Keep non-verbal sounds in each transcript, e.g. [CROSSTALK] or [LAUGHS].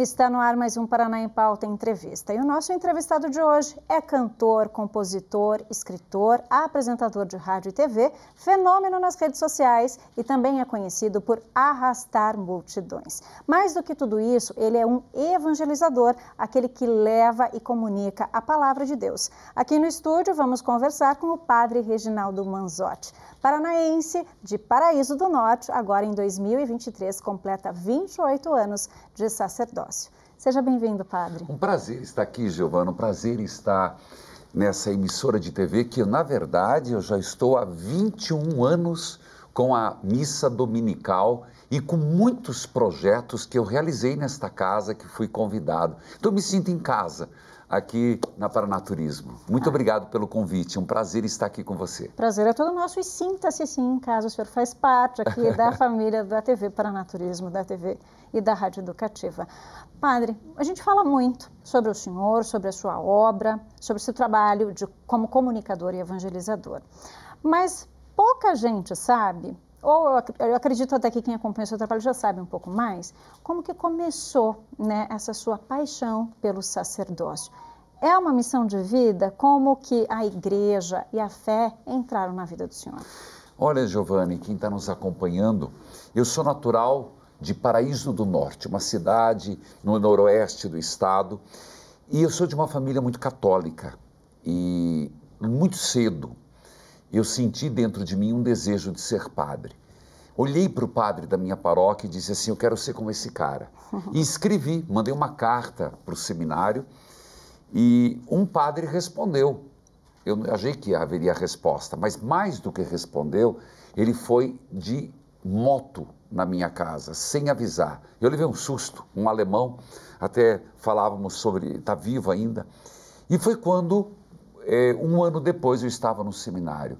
Está no ar mais um Paraná em Pauta Entrevista. E o nosso entrevistado de hoje é cantor, compositor, escritor, apresentador de rádio e TV, fenômeno nas redes sociais e também é conhecido por arrastar multidões. Mais do que tudo isso, ele é um evangelizador, aquele que leva e comunica a palavra de Deus. Aqui no estúdio vamos conversar com o padre Reginaldo Manzotti. Paranaense de Paraíso do Norte, agora em 2023, completa 28 anos de sacerdócio. Seja bem-vindo, padre. Um prazer estar aqui, Giovana. Um prazer estar nessa emissora de TV que, na verdade, eu já estou há 21 anos com a missa dominical e com muitos projetos que eu realizei nesta casa que fui convidado. Então, eu me sinto em casa aqui na Paranaturismo. Muito ah. obrigado pelo convite, um prazer estar aqui com você. Prazer é todo nosso e sinta-se sim, casa, o senhor faz parte aqui da [LAUGHS] família da TV Paranaturismo, da TV e da Rádio Educativa. Padre, a gente fala muito sobre o senhor, sobre a sua obra, sobre o seu trabalho de, como comunicador e evangelizador. Mas pouca gente sabe ou eu acredito até que quem acompanha o seu trabalho já sabe um pouco mais, como que começou né, essa sua paixão pelo sacerdócio? É uma missão de vida? Como que a igreja e a fé entraram na vida do senhor? Olha, Giovanni, quem está nos acompanhando, eu sou natural de Paraíso do Norte, uma cidade no noroeste do estado, e eu sou de uma família muito católica. E muito cedo eu senti dentro de mim um desejo de ser padre. Olhei para o padre da minha paróquia e disse assim: Eu quero ser como esse cara. [LAUGHS] E escrevi, mandei uma carta para o seminário e um padre respondeu. Eu achei que haveria resposta, mas mais do que respondeu, ele foi de moto na minha casa, sem avisar. Eu levei um susto, um alemão, até falávamos sobre, está vivo ainda. E foi quando, é, um ano depois, eu estava no seminário.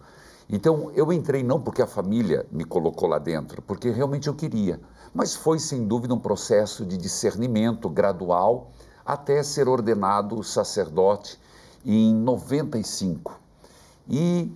Então, eu entrei não porque a família me colocou lá dentro, porque realmente eu queria, mas foi sem dúvida um processo de discernimento gradual até ser ordenado sacerdote em 95. E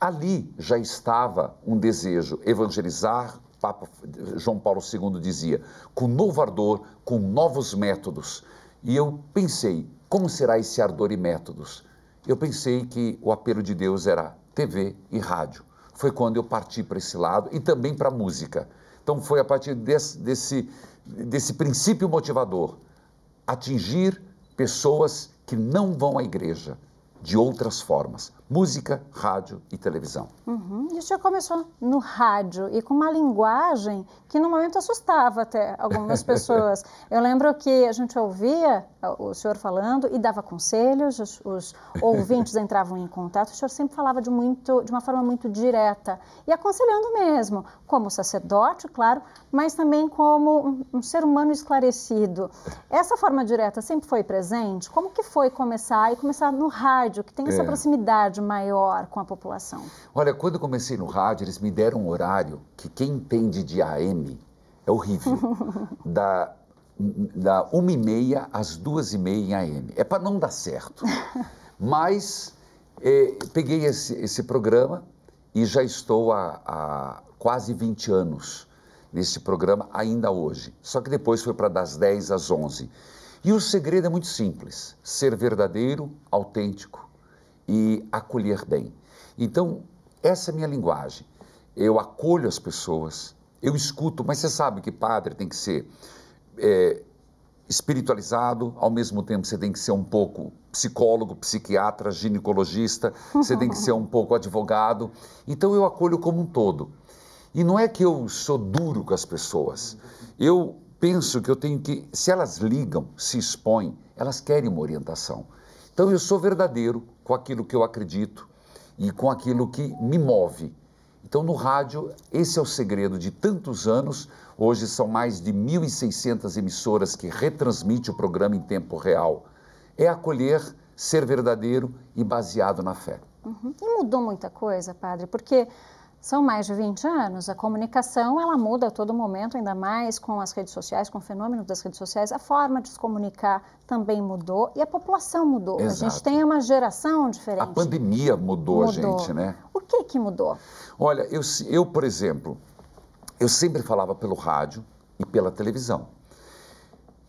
ali já estava um desejo evangelizar. Papa João Paulo II dizia, com novo ardor, com novos métodos. E eu pensei, como será esse ardor e métodos? Eu pensei que o apelo de Deus era TV e rádio. Foi quando eu parti para esse lado e também para a música. Então foi a partir desse, desse, desse princípio motivador atingir pessoas que não vão à igreja de outras formas música, rádio e televisão. Uhum. E o senhor começou no rádio e com uma linguagem que no momento assustava até algumas pessoas. [LAUGHS] Eu lembro que a gente ouvia o senhor falando e dava conselhos, os, os ouvintes [LAUGHS] entravam em contato, o senhor sempre falava de, muito, de uma forma muito direta e aconselhando mesmo, como sacerdote, claro, mas também como um, um ser humano esclarecido. Essa forma direta sempre foi presente? Como que foi começar e começar no rádio, que tem é. essa proximidade proximidade maior com a população? Olha, quando comecei no rádio, eles me deram um horário que quem entende de AM é horrível. [LAUGHS] da da uma e meia às duas e meia em AM. É para não dar certo. [LAUGHS] Mas eh, peguei esse, esse programa e já estou há, há quase 20 anos nesse programa ainda hoje. Só que depois foi para das 10 às 11. E o segredo é muito simples: ser verdadeiro, autêntico e acolher bem. Então, essa é a minha linguagem. Eu acolho as pessoas, eu escuto, mas você sabe que padre tem que ser é, espiritualizado, ao mesmo tempo você tem que ser um pouco psicólogo, psiquiatra, ginecologista, você tem que ser um pouco advogado. Então eu acolho como um todo. E não é que eu sou duro com as pessoas. Eu penso que eu tenho que, se elas ligam, se expõem, elas querem uma orientação. Então eu sou verdadeiro com aquilo que eu acredito e com aquilo que me move. Então, no rádio, esse é o segredo de tantos anos. Hoje são mais de 1.600 emissoras que retransmitem o programa em tempo real. É acolher, ser verdadeiro e baseado na fé. Uhum. E mudou muita coisa, padre, porque são mais de 20 anos. A comunicação ela muda a todo momento, ainda mais com as redes sociais, com o fenômeno das redes sociais. A forma de se comunicar também mudou e a população mudou. Exato. A gente tem uma geração diferente. A pandemia mudou, mudou. a gente, né? O que que mudou? Olha, eu, eu, por exemplo, eu sempre falava pelo rádio e pela televisão.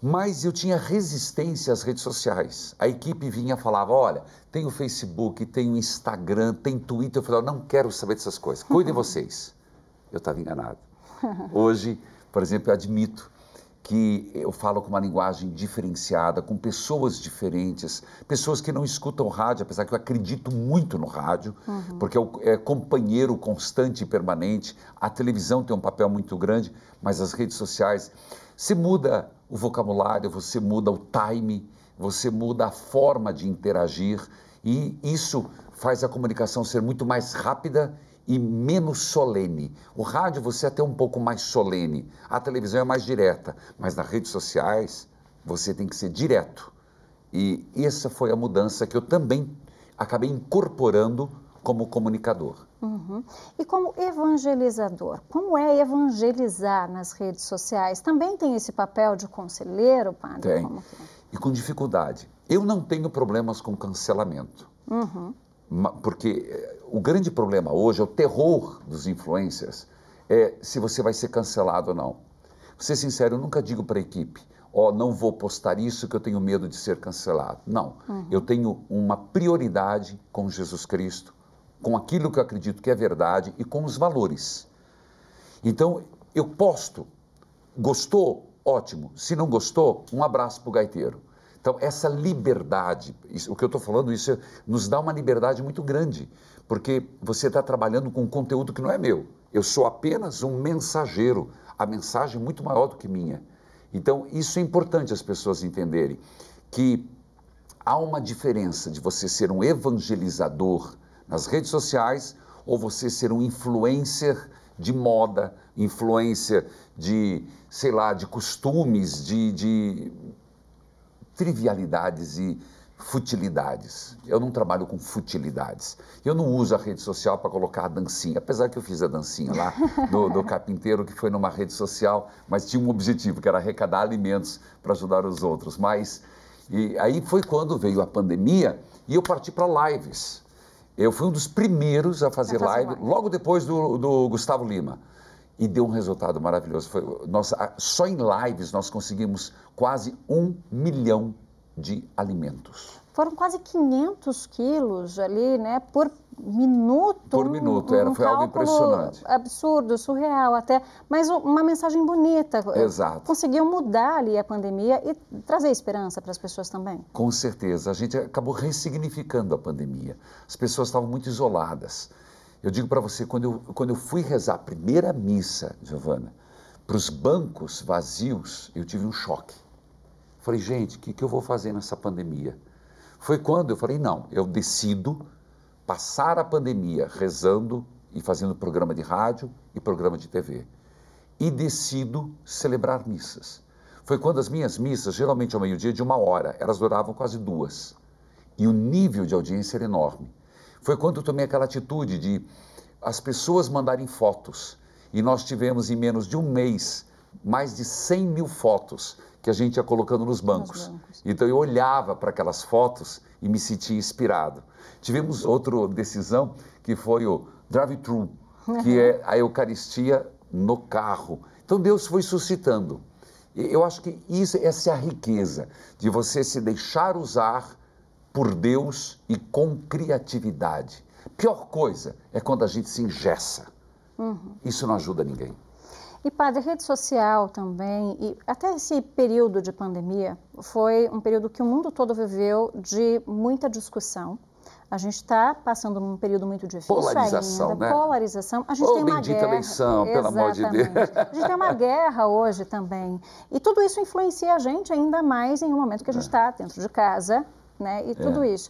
Mas eu tinha resistência às redes sociais. A equipe vinha e falava: olha, tem o Facebook, tem o Instagram, tem Twitter. Eu falava: não quero saber dessas coisas, cuidem [LAUGHS] vocês. Eu estava enganado. Hoje, por exemplo, eu admito que eu falo com uma linguagem diferenciada, com pessoas diferentes, pessoas que não escutam rádio, apesar que eu acredito muito no rádio, uhum. porque é, companheiro constante e permanente. A televisão tem um papel muito grande, mas as redes sociais. Se muda o vocabulário, você muda o time, você muda a forma de interagir e isso faz a comunicação ser muito mais rápida e menos solene. O rádio você é até um pouco mais solene, a televisão é mais direta, mas nas redes sociais você tem que ser direto. E essa foi a mudança que eu também acabei incorporando como comunicador. Uhum. E como evangelizador, como é evangelizar nas redes sociais? Também tem esse papel de conselheiro, padre? Tem. Como é? E com dificuldade. Eu não tenho problemas com cancelamento. Uhum. Porque eh, o grande problema hoje é o terror dos influencers é se você vai ser cancelado ou não. Vou ser sincero, eu nunca digo para a equipe, ó, oh, não vou postar isso que eu tenho medo de ser cancelado. Não. Uhum. Eu tenho uma prioridade com Jesus Cristo com aquilo que eu acredito que é verdade e com os valores. Então, eu posto. Gostou? Ótimo. Se não gostou, um abraço para o gaiteiro. Então, essa liberdade, isso, o que eu estou falando, isso nos dá uma liberdade muito grande, porque você está trabalhando com um conteúdo que não é meu. Eu sou apenas um mensageiro. A mensagem é muito maior do que minha. Então, isso é importante as pessoas entenderem, que há uma diferença de você ser um evangelizador nas redes sociais ou você ser um influencer de moda, influencer de, sei lá, de costumes, de, de trivialidades e futilidades. Eu não trabalho com futilidades. Eu não uso a rede social para colocar a dancinha, apesar que eu fiz a dancinha lá [LAUGHS] do, do carpinteiro que foi numa rede social, mas tinha um objetivo que era arrecadar alimentos para ajudar os outros. Mas e aí foi quando veio a pandemia e eu parti para lives. Eu fui um dos primeiros a fazer, fazer live, live, logo depois do, do, Gustavo Lima. E deu um resultado maravilhoso. Foi, nós, só em lives nós conseguimos quase um milhão de alimentos. Foram quase 500 quilos ali, né, por minuto. Por minuto, um, era, foi algo impressionante. Absurdo, surreal até, mas uma mensagem bonita. Exato. Conseguiu mudar ali a pandemia e trazer esperança para as pessoas também. Com certeza, a gente acabou ressignificando a pandemia. As pessoas estavam muito isoladas. Eu digo para você, quando eu, quando eu fui rezar a primeira missa, Giovana, para os bancos vazios, eu tive um choque. Falei, gente, o que, que eu vou fazer nessa pandemia? Foi quando eu falei, não, eu decido passar a pandemia rezando e fazendo programa de rádio e programa de TV. E decido celebrar missas. Foi quando as minhas missas, geralmente ao meio-dia de uma hora, elas duravam quase duas. E o nível de audiência era enorme. Foi quando eu tomei aquela atitude de as pessoas mandarem fotos. E nós tivemos em menos de um mês mais de 100 mil fotos que a gente ia colocando nos bancos. Nos bancos. Então eu olhava para aquelas fotos e me senti inspirado. Tivemos outra decisão que foi o drive-thru, que é a Eucaristia no carro. Então Deus foi suscitando. Eu acho que isso, essa é a riqueza de você se deixar usar por Deus e com criatividade. Pior coisa é quando a gente se ingessa. Uhum. Isso não ajuda ninguém. E, padre, rede social também, e até esse período de pandemia, foi um período que o mundo todo viveu de muita discussão. A gente está passando um período muito difícil polarização, ainda. Né? Polarização. A gente tem uma guerra. Benção, pelo amor de Deus. A gente tem uma guerra hoje também. E tudo isso influencia a gente ainda mais em um momento que a gente está é. Tá dentro de casa, né? E tudo é. isso.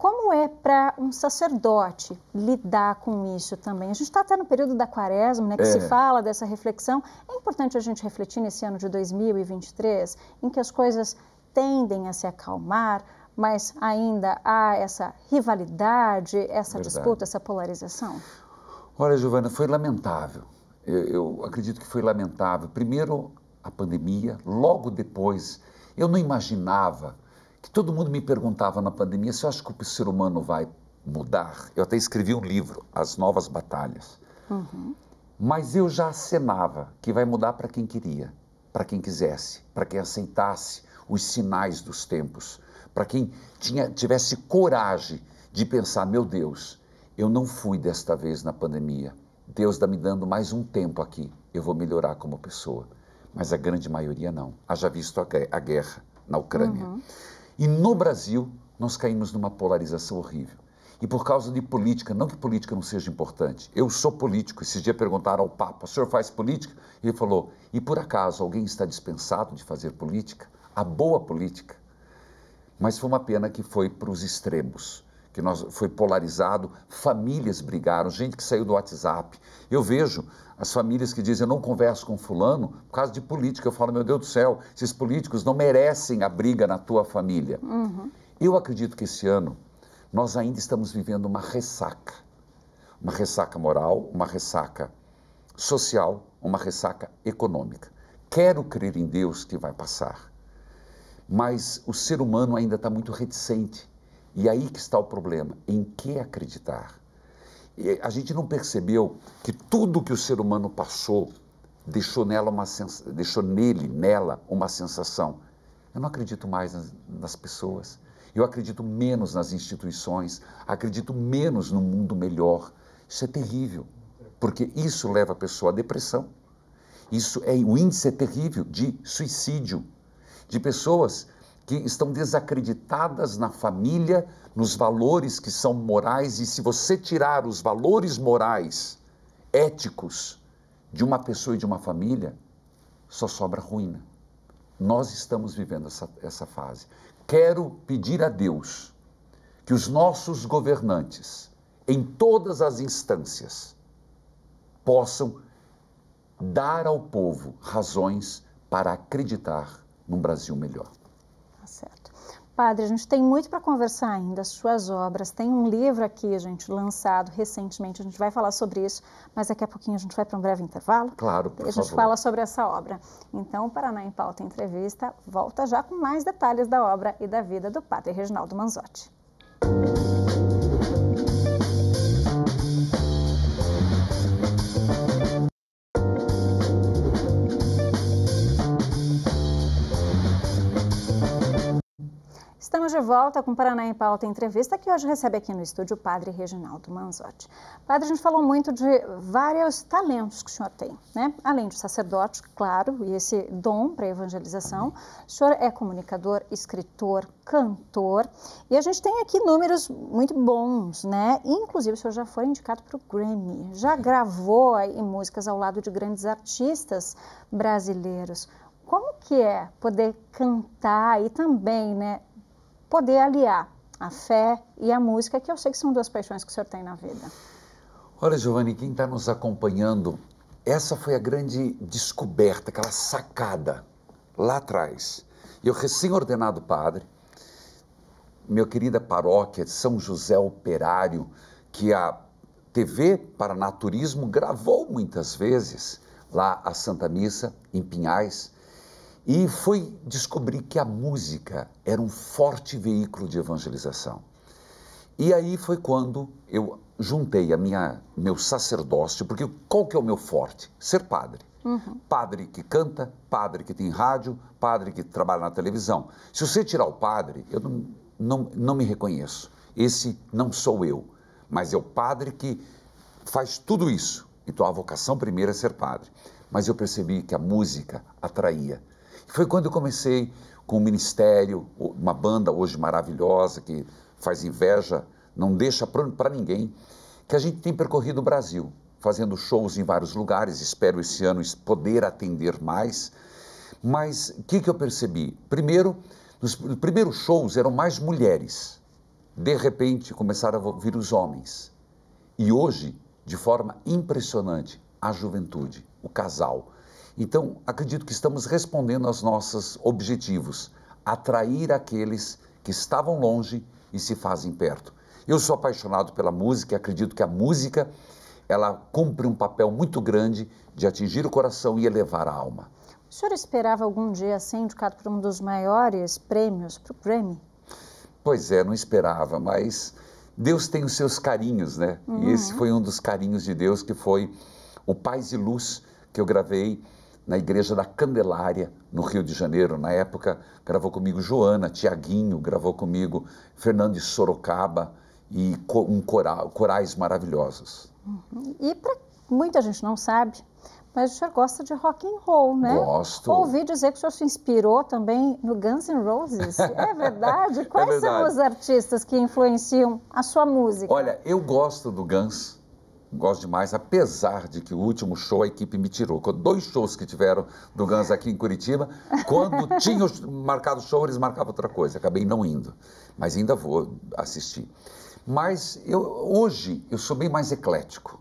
Como é para um sacerdote lidar com isso também? A gente está até no período da quaresma, né, que é. se fala dessa reflexão. É importante a gente refletir nesse ano de 2023, em que as coisas tendem a se acalmar, mas ainda há essa rivalidade, essa Verdade. disputa, essa polarização? Olha, Giovana, foi lamentável. Eu, eu, acredito que foi lamentável. Primeiro, a pandemia, logo depois, eu não imaginava que todo mundo me perguntava na pandemia se eu acho que o ser humano vai mudar. Eu até escrevi um livro, As Novas Batalhas. Uhum. Mas eu já acenava que vai mudar para quem queria, para quem quisesse, para quem aceitasse os sinais dos tempos, para quem tinha, tivesse coragem de pensar: meu Deus, eu não fui desta vez na pandemia. Deus está me dando mais um tempo aqui, eu vou melhorar como pessoa. Mas a grande maioria não. Haja visto a, guerra na Ucrânia. Uhum. E no Brasil, nós caímos numa polarização horrível. E por causa de política, não que política não seja importante. Eu sou político. Esse dia perguntaram ao Papa: o senhor faz política? E ele falou: e por acaso alguém está dispensado de fazer política? A boa política. Mas foi uma pena que foi para os extremos que nós, foi polarizado, famílias brigaram, gente que saiu do WhatsApp. Eu vejo as famílias que dizem, eu não converso com fulano por causa de política. Eu falo, meu Deus do céu, esses políticos não merecem a briga na tua família. Uhum. Eu acredito que esse ano nós ainda estamos vivendo uma ressaca. Uma ressaca moral, uma ressaca social, uma ressaca econômica. Quero crer em Deus que vai passar, mas o ser humano ainda está muito reticente e aí que está o problema: em que acreditar? E a gente não percebeu que tudo que o ser humano passou deixou, nela uma sens... deixou nele, nela, uma sensação. Eu não acredito mais nas, nas pessoas, eu acredito menos nas instituições, acredito menos no mundo melhor. Isso é terrível, porque isso leva a pessoa à depressão. Isso é o índice é terrível de suicídio, de pessoas que estão desacreditadas na família, nos valores que são morais, e se você tirar os valores morais, éticos, de uma pessoa e de uma família, só sobra ruína. Nós estamos vivendo essa, essa fase. Quero pedir a Deus que os nossos governantes, em todas as instâncias, possam dar ao povo razões para acreditar num Brasil melhor certo? Padre, a gente tem muito para conversar ainda, suas obras. Tem um livro aqui, gente, lançado recentemente, a gente vai falar sobre isso, mas daqui a pouquinho a gente vai para um breve intervalo. Claro, por A gente favor. fala sobre essa obra. Então, Paraná em Pauta Entrevista volta já com mais detalhes da obra e da vida do Padre Reginaldo Manzotti. Música de volta com Paraná em Pauta Entrevista, que hoje recebe aqui no estúdio o padre Reginaldo Manzotti. Padre, a gente falou muito de vários talentos que o senhor tem, né? Além de sacerdote, claro, e esse dom para a evangelização, o senhor é comunicador, escritor, cantor, e a gente tem aqui números muito bons, né? Inclusive, o senhor já foi indicado para o Grammy, já gravou aí músicas ao lado de grandes artistas brasileiros como que é poder cantar e também né, poder aliar a fé e a música, que eu sei que são duas paixões que o senhor tem na vida. Olha, Giovanni, quem está nos acompanhando, essa foi a grande descoberta, aquela sacada lá atrás. Eu, recém-ordenado padre, meu querida paróquia de São José Operário, que a TV Paranaturismo gravou muitas vezes lá a Santa Missa, em Pinhais, e foi descobrir que a música era um forte veículo de evangelização. E aí foi quando eu juntei a minha meu sacerdócio, porque qual que é o meu forte? Ser padre. Uhum. Padre que canta, padre que tem rádio, padre que trabalha na televisão. Se você tirar o padre, eu não, não, não me reconheço. Esse não sou eu, mas é o padre que faz tudo isso. Então a vocação primeira é ser padre. Mas eu percebi que a música atraía. Foi quando eu comecei com o ministério, uma banda hoje maravilhosa que faz inveja, não deixa para ninguém, que a gente tem percorrido o Brasil, fazendo shows em vários lugares, espero esse ano poder atender mais. Mas o que, que eu percebi? Primeiro, nos primeiros shows eram mais mulheres. De repente começaram a vir os homens. E hoje, de forma impressionante, a juventude, o casal. Então, acredito que estamos respondendo aos nossos objetivos: atrair aqueles que estavam longe e se fazem perto. Eu sou apaixonado pela música, e acredito que a música ela cumpre um papel muito grande de atingir o coração e elevar a alma. O senhor esperava algum dia ser indicado para um dos maiores prêmios, para o Grammy? Pois é, não esperava, mas Deus tem os seus carinhos, né? Uhum. E esse foi um dos carinhos de Deus, que foi o Paz e Luz, que eu gravei na Igreja da Candelária, no Rio de Janeiro. Na época, gravou comigo Joana, Tiaguinho, gravou comigo Fernando de Sorocaba e um corais maravilhosos. Uhum. E para muita gente não sabe, mas o senhor gosta de rock and roll, né? Gosto. Ouvi dizer que o senhor se inspirou também no Guns N' Roses. É verdade? [LAUGHS] É Quais é verdade. são os artistas que influenciam a sua música? Olha, eu gosto do Guns. Gosto demais, apesar de que o último show a equipe me tirou. Dois shows que tiveram do Guns aqui em Curitiba, quando [LAUGHS] tinham marcado show, eles marcavam outra coisa. Acabei não indo, mas ainda vou assistir. Mas eu, hoje eu sou bem mais eclético.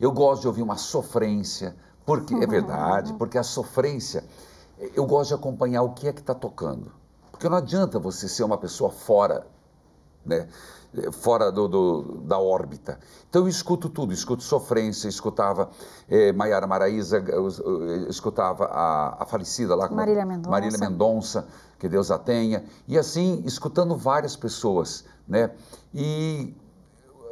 Eu gosto de ouvir uma sofrência, porque é verdade, porque a sofrência, eu gosto de acompanhar o que é que está tocando. Porque não adianta você ser uma pessoa fora né? fora do, do, da órbita. Então eu escuto tudo, escuto Sofrência, escutava eh, Maiara Maraíza, eh, eh, escutava a, a falecida lá, Marília Mendonça. Marília Mendonça, que Deus a tenha, e assim, escutando várias pessoas, né? E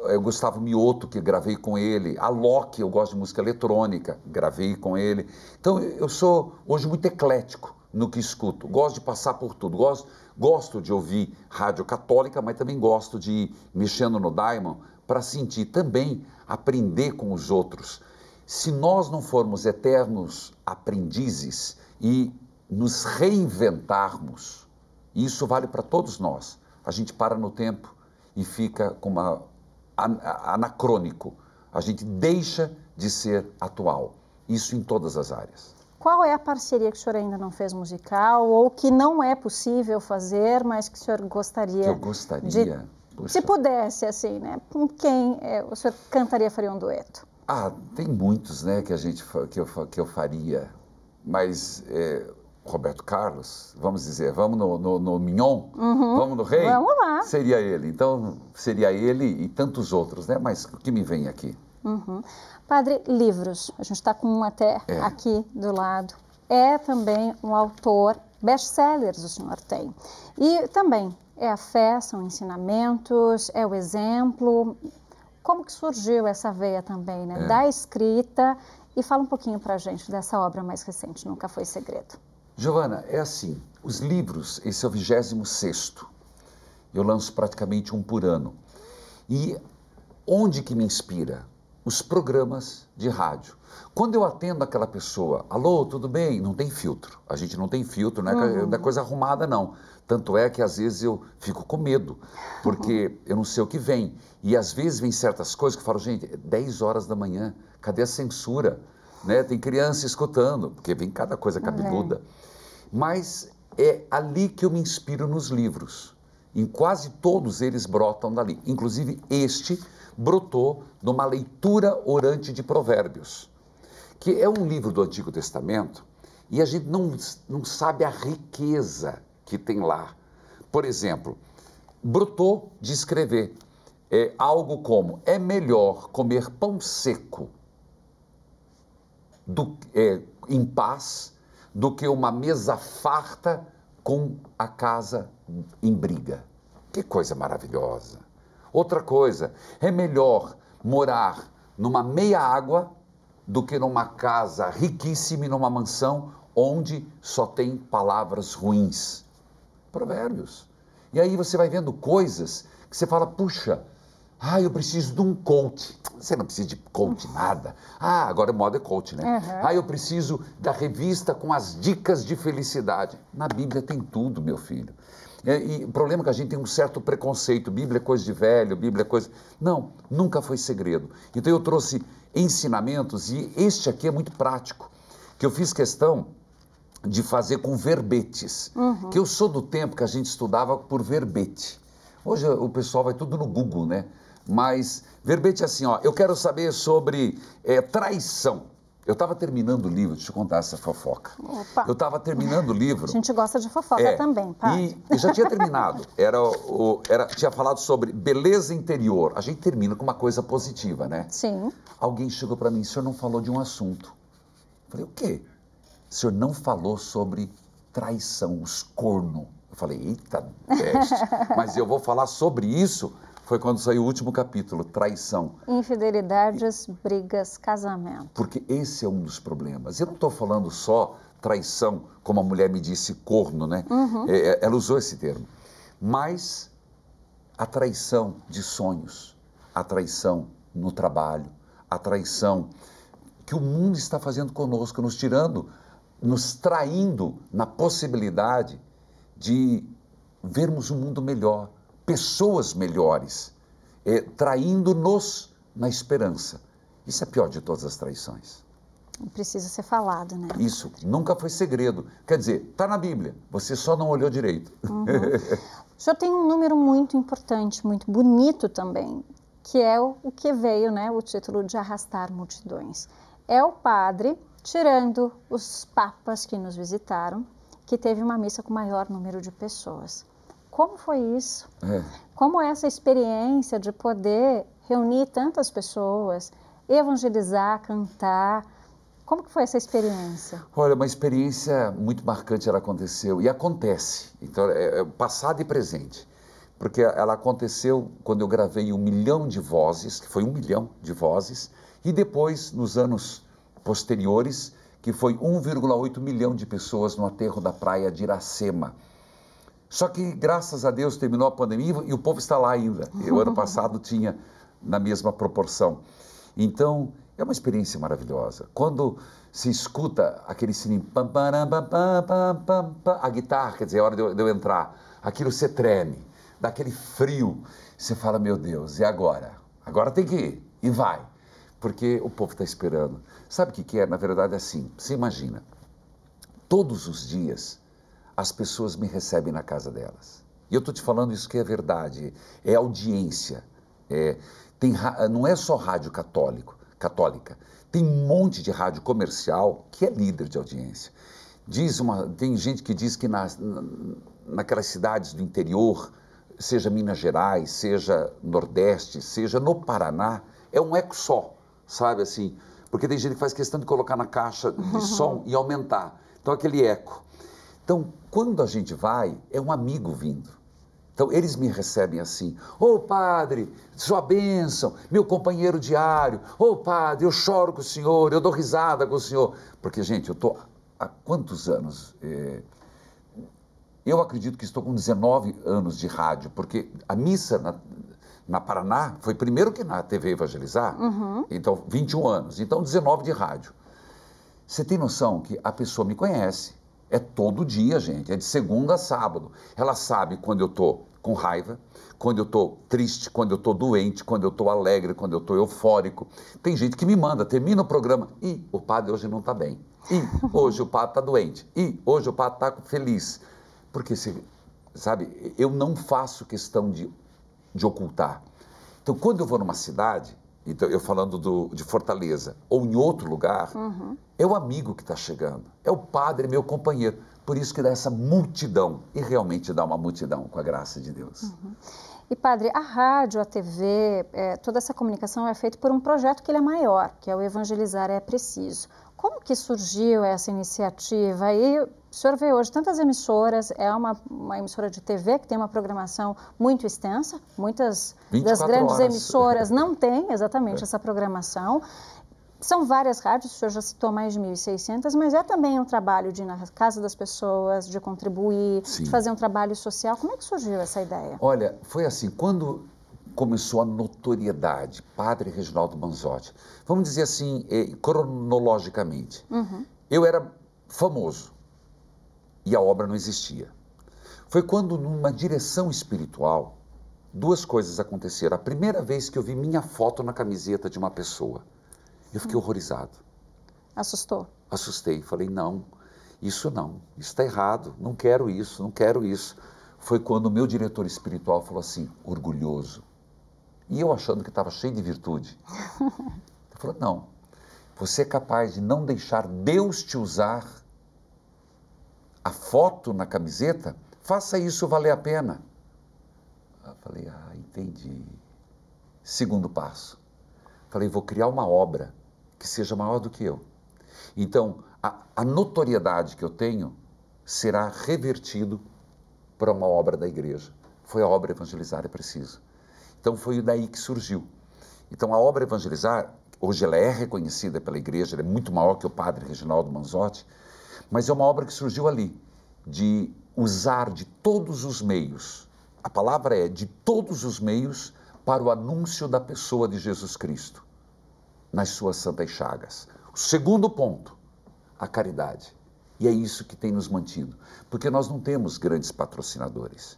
eh, Gustavo Mioto, que gravei com ele, a Loki, eu gosto de música eletrônica, gravei com ele. Então eu sou hoje muito eclético, no que escuto. Gosto de passar por tudo. Gosto, gosto de ouvir rádio católica, mas também gosto de ir mexendo no Diamond para sentir também, aprender com os outros. Se nós não formos eternos aprendizes e nos reinventarmos, isso vale para todos nós. A gente para no tempo e fica com uma anacrônico. A gente deixa de ser atual. Isso em todas as áreas. Qual é a parceria que o senhor ainda não fez musical ou que não é possível fazer, mas que o senhor gostaria? Que eu gostaria. De, se é. pudesse, assim, né? Com quem é, o senhor cantaria, faria um dueto? Ah, tem muitos, né, que a gente que eu, que eu faria, mas é, Roberto Carlos, vamos dizer, vamos no, no, no Mignon, uhum. vamos no Rei. Vamos lá. Seria ele. Então seria ele e tantos outros, né? Mas o que me vem aqui? Uhum. Padre, livros. A gente está com um até é. aqui do lado. É também um autor best-sellers o senhor tem. E também é a fé, são ensinamentos, é o exemplo. Como que surgiu essa veia também, né? É. Da escrita. E fala um pouquinho para a gente dessa obra mais recente, Nunca Foi Segredo. Giovana, é assim, os livros, esse é o 26 eu lanço praticamente um por ano. E onde que me inspira? os programas de rádio. Quando eu atendo aquela pessoa, alô, tudo bem? Não tem filtro. A gente não tem filtro, não é, uhum. É coisa arrumada, não. Tanto é que às vezes eu fico com medo, porque uhum. eu não sei o que vem. E às vezes vem certas coisas que eu falo, gente, é 10 horas da manhã, cadê a censura? Né? Tem criança escutando, porque vem cada coisa é. cabeluda. Uhum. Mas é ali que eu me inspiro nos livros. Em quase todos eles brotam dali. Inclusive, este brotou de uma leitura orante de Provérbios, que é um livro do Antigo Testamento e a gente não, não sabe a riqueza que tem lá. Por exemplo, brotou de escrever é, algo como: é melhor comer pão seco do, é, em paz do que uma mesa farta com a casa em briga. Que coisa maravilhosa! Outra coisa, é melhor morar numa meia água do que numa casa riquíssima e numa mansão onde só tem palavras ruins. Provérbios. E aí você vai vendo coisas que você fala, puxa, ah, eu preciso de um coach. Você não precisa de coach nada. Ah, agora moda é coach, né? Uhum. Ah, eu preciso da revista com as dicas de felicidade. Na Bíblia tem tudo, meu filho. E, é, e o problema é que a gente tem um certo preconceito. Bíblia é coisa de velho, Bíblia é coisa. Não, nunca foi segredo. Então eu trouxe ensinamentos e este aqui é muito prático, que eu fiz questão de fazer com verbetes. Uhum. Que eu sou do tempo que a gente estudava por verbete. Hoje o pessoal vai tudo no Google, né? mas verbete assim, ó, eu quero saber sobre é, traição. Eu estava terminando o livro, deixa eu contar essa fofoca. Opa. Eu estava terminando o livro. A gente gosta de fofoca é, também, tá? E, já tinha terminado. Era, o, era, tinha falado sobre beleza interior. A gente termina com uma coisa positiva, né? Sim. Alguém chegou para mim, o senhor não falou de um assunto. Eu falei, o quê? O senhor não falou sobre traição, os corno. Eu falei, eita, peste. [LAUGHS] mas eu vou falar sobre isso foi quando saiu o último capítulo, traição. Infidelidades, e... brigas, casamento. Porque esse é um dos problemas. Eu não estou falando só traição, como a mulher me disse, corno, né? Uhum. É, é, ela usou esse termo. Mas a traição de sonhos, a traição no trabalho, a traição que o mundo está fazendo conosco, nos tirando, nos traindo na possibilidade de vermos um mundo melhor, pessoas melhores, é, traindo-nos na esperança. Isso é pior de todas as traições. Precisa ser falado, né? Isso nunca foi segredo. Quer dizer, está na Bíblia, você só não olhou direito. Uhum. [LAUGHS] o senhor tem um número muito importante, muito bonito também, que é o, o que veio, né? O título de arrastar multidões. É o padre, tirando os papas que nos visitaram, que teve uma missa com o maior número de pessoas. Como foi isso? É. Como essa experiência de poder reunir tantas pessoas, evangelizar, cantar, como que foi essa experiência? Olha, uma experiência muito marcante ela aconteceu e acontece. Então, é, é passado e presente. Porque ela aconteceu quando eu gravei um milhão de vozes, que foi um milhão de vozes, e depois, nos anos posteriores, que foi 1,8 milhão de pessoas no aterro da praia de Iracema, só que, graças a Deus, terminou a pandemia e o povo está lá ainda. Eu, ano [LAUGHS] passado, tinha na mesma proporção. Então, é uma experiência maravilhosa. Quando se escuta aquele sininho, pam, pam, pam, pam, pam, a guitarra, quer dizer, é hora de eu, de eu entrar, aquilo você treme, dá aquele frio. Você fala, meu Deus, e agora? Agora tem que ir, e vai. Porque o povo está esperando. Sabe o que, que é? Na verdade, é assim. Você imagina, todos os dias as pessoas me recebem na casa delas. E eu estou te falando isso que é verdade, é audiência. É, tem, não é só rádio católico, católica, tem um monte de rádio comercial que é líder de audiência. Diz uma, tem gente que diz que nas, naquelas cidades do interior, seja Minas Gerais, seja Nordeste, seja no Paraná, é um eco só, sabe assim? Porque tem gente que faz questão de colocar na caixa de [LAUGHS] som e aumentar. Então aquele eco. Então, quando a gente vai, é um amigo vindo. Então, eles me recebem assim: Ô oh, padre, sua bênção, meu companheiro diário. Ô oh, padre, eu choro com o senhor, eu dou risada com o senhor. Porque, gente, eu estou há quantos anos? Eh, eu acredito que estou com 19 anos de rádio, porque a missa na, na Paraná foi primeiro que na TV Evangelizar, uhum. então 21 anos, então 19 de rádio. Você tem noção que a pessoa me conhece, é todo dia, gente. É de segunda a sábado. Ela sabe quando eu estou com raiva, quando eu estou triste, quando eu estou doente, quando eu estou alegre, quando eu estou eufórico. Tem gente que me manda, termina o programa, e o padre hoje não está bem. E [LAUGHS] hoje o padre está doente. E hoje o padre está feliz. Porque, sabe, eu não faço questão de, de ocultar. Então, quando eu vou numa cidade, então, eu falando do, de Fortaleza, ou em outro lugar, uhum. é o amigo que está chegando, é o padre, meu companheiro. Por isso que dá essa multidão, e realmente dá uma multidão, com a graça de Deus. Uhum. E padre, a rádio, a TV, é, toda essa comunicação é feita por um projeto que ele é maior, que é o Evangelizar é Preciso. Como que surgiu essa iniciativa? E o senhor vê hoje tantas emissoras, é uma, uma emissora de TV que tem uma programação muito extensa, muitas das grandes horas. emissoras não têm [LAUGHS] exatamente é. essa programação. São várias rádios, o senhor já citou mais de 1.600, mas é também um trabalho de ir na casa das pessoas, de contribuir, Sim. de fazer um trabalho social. Como é que surgiu essa ideia? Olha, foi assim, quando começou a notoriedade, Padre Reginaldo Manzotti, vamos dizer assim, eh, cronologicamente, uhum. eu era famoso e a obra não existia. Foi quando, numa direção espiritual, duas coisas aconteceram. A primeira vez que eu vi minha foto na camiseta de uma pessoa, eu fiquei horrorizado. Assustou? Assustei. Falei, não, isso não, isso está errado, não quero isso, não quero isso. Foi quando o meu diretor espiritual falou assim, orgulhoso. E eu achando que estava cheio de virtude. [LAUGHS] Ele falou, não, você é capaz de não deixar Deus te usar a foto na camiseta, faça isso valer a pena. Eu falei, ah, entendi. Segundo passo. Falei, vou criar uma obra que seja maior do que eu. Então, a, a notoriedade que eu tenho será revertido para uma obra da igreja. Foi a obra Evangelizar é Preciso. Então, foi daí que surgiu. Então, a obra Evangelizar, hoje ela é reconhecida pela igreja, ela é muito maior que o padre Reginaldo Manzotti, mas é uma obra que surgiu ali, de usar de todos os meios. A palavra é de todos os meios para o anúncio da pessoa de Jesus Cristo nas suas santas chagas. O segundo ponto, a caridade. E é isso que tem nos mantido, porque nós não temos grandes patrocinadores,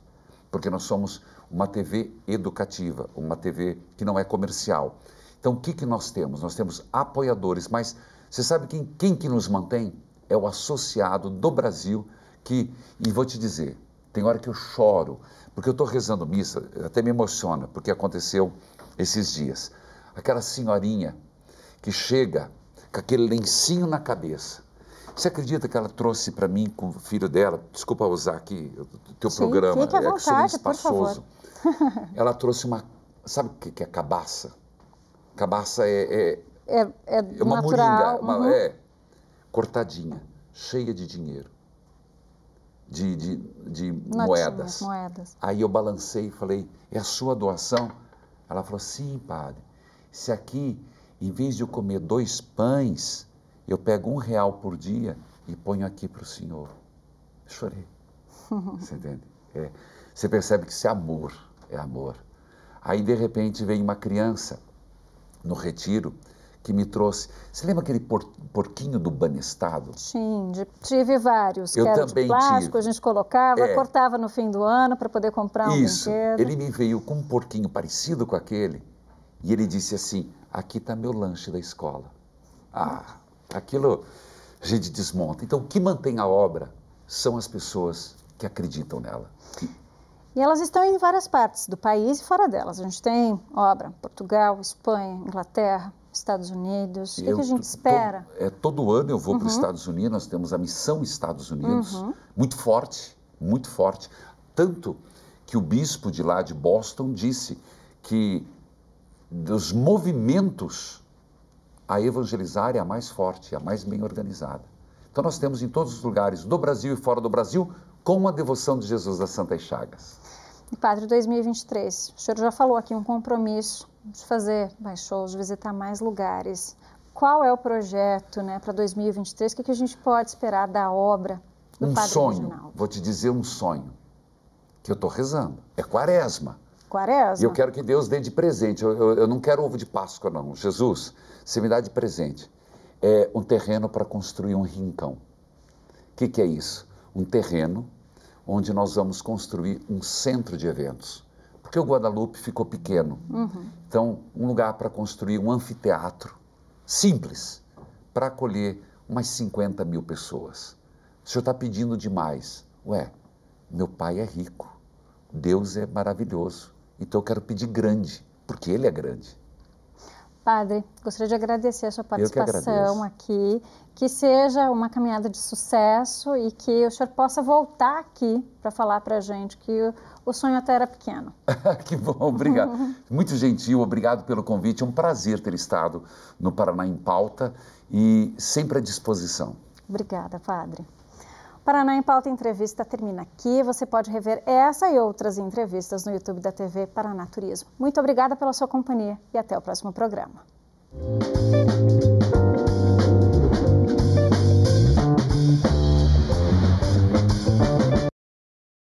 porque nós somos uma TV educativa, uma TV que não é comercial. Então, o que, que nós temos? Nós temos apoiadores, mas você sabe quem, quem que nos mantém? é o associado do Brasil que, e vou te dizer, tem hora que eu choro, porque eu estou rezando missa, até me emociona, porque aconteceu esses dias. Aquela senhorinha que chega com aquele lencinho na cabeça. Você acredita que ela trouxe para mim, com o filho dela, desculpa usar aqui o teu Sim, programa, fique à vontade, é que sou espaçoso. [LAUGHS] [LAUGHS] ela trouxe uma, sabe o que, é cabaça? Cabaça é... é, é, é uma natural, moringa, uhum. uma, é, cortadinha, cheia de dinheiro, de, de, de Notinhas, moedas. moedas. Aí eu balancei e falei: é a sua doação? Ela falou: sim, padre. Se aqui, em vez de eu comer dois pães, eu pego um real por dia e ponho aqui para o senhor. Chorei. [LAUGHS] Você entende? É. Você percebe que isso é amor, é amor. Aí de repente vem uma criança no retiro que me trouxe. Você lembra aquele por, porquinho do banestado? Sim, de, tive vários. Eu também de plástico, tive. a gente colocava, é. cortava no fim do ano para poder comprar um Isso. Brinquedo. Ele me veio com um porquinho parecido com aquele e ele disse assim: "Aqui está meu lanche da escola". Ah, aquilo a gente desmonta. Então, o que mantém a obra são as pessoas que acreditam nela. E elas estão em várias partes do país e fora delas. A gente tem obra Portugal, Espanha, Inglaterra, Estados Unidos? O que, a gente espera? é, todo ano eu vou uhum. para os uhum. Estados Unidos, nós temos a missão Estados Unidos, uhum. muito forte, muito forte. Tanto que o bispo de lá de Boston disse que dos movimentos a evangelizar é a mais forte, a mais bem organizada. Então nós temos em todos os lugares, do Brasil e fora do Brasil, com a devoção de Jesus das Santas Chagas. Padre, 2023, o senhor já falou aqui um compromisso de fazer mais shows, de visitar mais lugares. Qual é o projeto né, para 2023? O que, que, a gente pode esperar da obra do um Padre sonho, Reginaldo? Vou te dizer um sonho que eu estou rezando. É quaresma. Quaresma. E eu quero que Deus dê de presente. Eu, eu, eu não quero ovo de Páscoa, não. Jesus, você me dá de presente. É um terreno para construir um rincão. O que, que é isso? Um terreno onde nós vamos construir um centro de eventos porque o Guadalupe ficou pequeno. Uhum. Então, um lugar para construir um anfiteatro simples para acolher umas 50 mil pessoas. O senhor está pedindo demais. Ué, meu pai é rico, Deus é maravilhoso, então eu quero pedir grande, porque ele é grande. Padre, gostaria de agradecer a sua participação que aqui. Que seja uma caminhada de sucesso e que o senhor possa voltar aqui para falar para a gente que o sonho até era pequeno. [LAUGHS] que bom, obrigado. [LAUGHS] Muito gentil, obrigado pelo convite. É um prazer ter estado no Paraná em Pauta e sempre à disposição. Obrigada, Padre. Paraná em Pauta Entrevista termina aqui. Você pode rever essa e outras entrevistas no YouTube da TV Paraná Turismo. Muito obrigada pela sua companhia e até o próximo programa.